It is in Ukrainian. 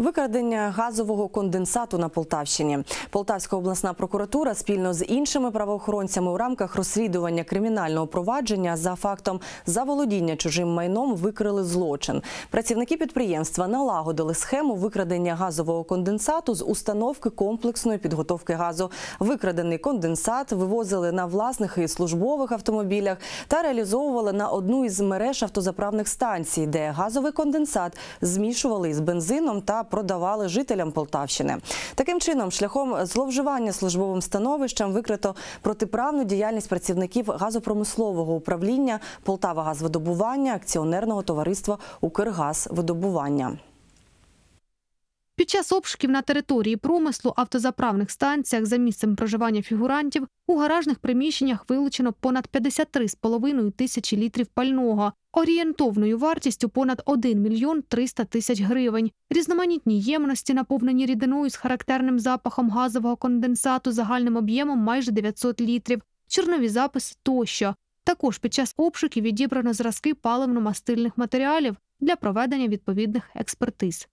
викрадення газового конденсату на Полтавщині. Полтавська обласна прокуратура спільно з іншими правоохоронцями у рамках розслідування кримінального провадження за фактом заволодіння чужим майном викрили злочин. Працівники підприємства налагодили схему викрадення газового конденсату з установки комплексної підготовки газу. Викрадений конденсат вивозили на власних і службових автомобілях та реалізовували на одну із мереж автозаправних станцій, де газовий конденсат змішували із бензином та продавали жителям Полтавщини. Таким чином, шляхом зловживання службовим становищем викрито протиправну діяльність працівників газопромислового управління Полтава Газвидобування акціонерного товариства Укргазвидобування. Під час обшуків на території промислу, автозаправних станціях за місцем проживання фігурантів у гаражних приміщеннях вилучено понад 53,5 тисячі літрів пального, орієнтовною вартістю понад 1 мільйон 300 тисяч гривень. Різноманітні ємності, наповнені рідиною з характерним запахом газового конденсату загальним об'ємом майже 900 літрів, чорнові записи тощо. Також під час обшуків відібрано зразки паливно-мастильних матеріалів для проведення відповідних експертиз.